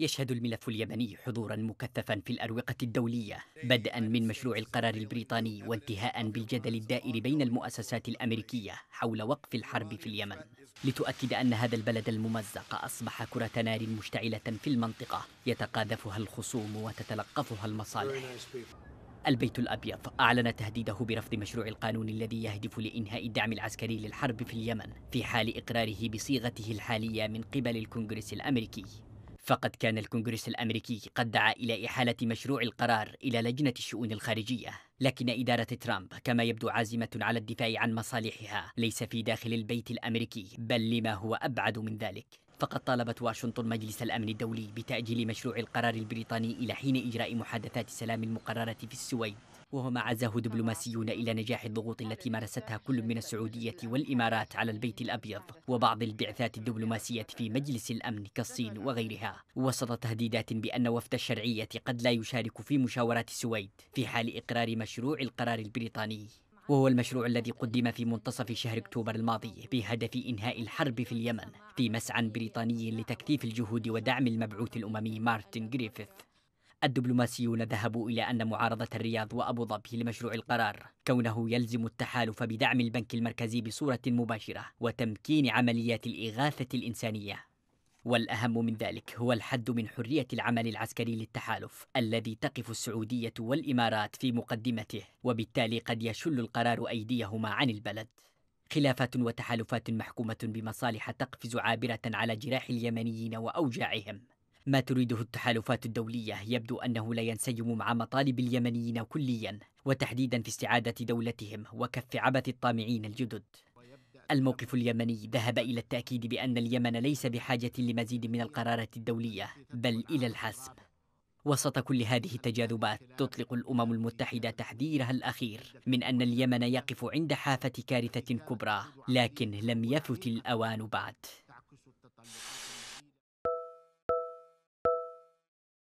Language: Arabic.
يشهد الملف اليمني حضورا مكثفا في الأروقة الدولية بدءا من مشروع القرار البريطاني وانتهاء بالجدل الدائر بين المؤسسات الأمريكية حول وقف الحرب في اليمن لتؤكد أن هذا البلد الممزق أصبح كرة نار مشتعلة في المنطقة يتقاذفها الخصوم وتتلقفها المصالح البيت الأبيض أعلن تهديده برفض مشروع القانون الذي يهدف لإنهاء الدعم العسكري للحرب في اليمن في حال إقراره بصيغته الحالية من قبل الكونغرس الأمريكي فقد كان الكونغرس الامريكي قد دعا الى احاله مشروع القرار الى لجنه الشؤون الخارجيه لكن إدارة ترامب كما يبدو عازمة على الدفاع عن مصالحها ليس في داخل البيت الأمريكي بل لما هو أبعد من ذلك فقد طالبت واشنطن مجلس الأمن الدولي بتأجيل مشروع القرار البريطاني إلى حين إجراء محادثات السلام المقررة في السويد وهما عزاه دبلوماسيون إلى نجاح الضغوط التي مارستها كل من السعودية والإمارات على البيت الأبيض وبعض البعثات الدبلوماسية في مجلس الأمن كالصين وغيرها وسط تهديدات بأن وفد الشرعية قد لا يشارك في مشاورات السويد في حال إقرار مشروع القرار البريطاني وهو المشروع الذي قدم في منتصف شهر اكتوبر الماضي بهدف انهاء الحرب في اليمن في مسعى بريطاني لتكثيف الجهود ودعم المبعوث الاممي مارتن جريفيث. الدبلوماسيون ذهبوا الى ان معارضه الرياض وابو ظبي لمشروع القرار كونه يلزم التحالف بدعم البنك المركزي بصوره مباشره وتمكين عمليات الاغاثه الانسانيه والأهم من ذلك هو الحد من حرية العمل العسكري للتحالف الذي تقف السعودية والإمارات في مقدمته وبالتالي قد يشل القرار أيديهما عن البلد خلافات وتحالفات محكومة بمصالح تقفز عابرة على جراح اليمنيين وأوجاعهم ما تريده التحالفات الدولية يبدو أنه لا ينسجم مع مطالب اليمنيين كليا وتحديدا في استعادة دولتهم وكف عبث الطامعين الجدد الموقف اليمني ذهب إلى التأكيد بأن اليمن ليس بحاجة لمزيد من القرارات الدولية بل إلى الحسم وسط كل هذه التجاذبات تطلق الأمم المتحدة تحذيرها الأخير من أن اليمن يقف عند حافة كارثة كبرى لكن لم يفت الأوان بعد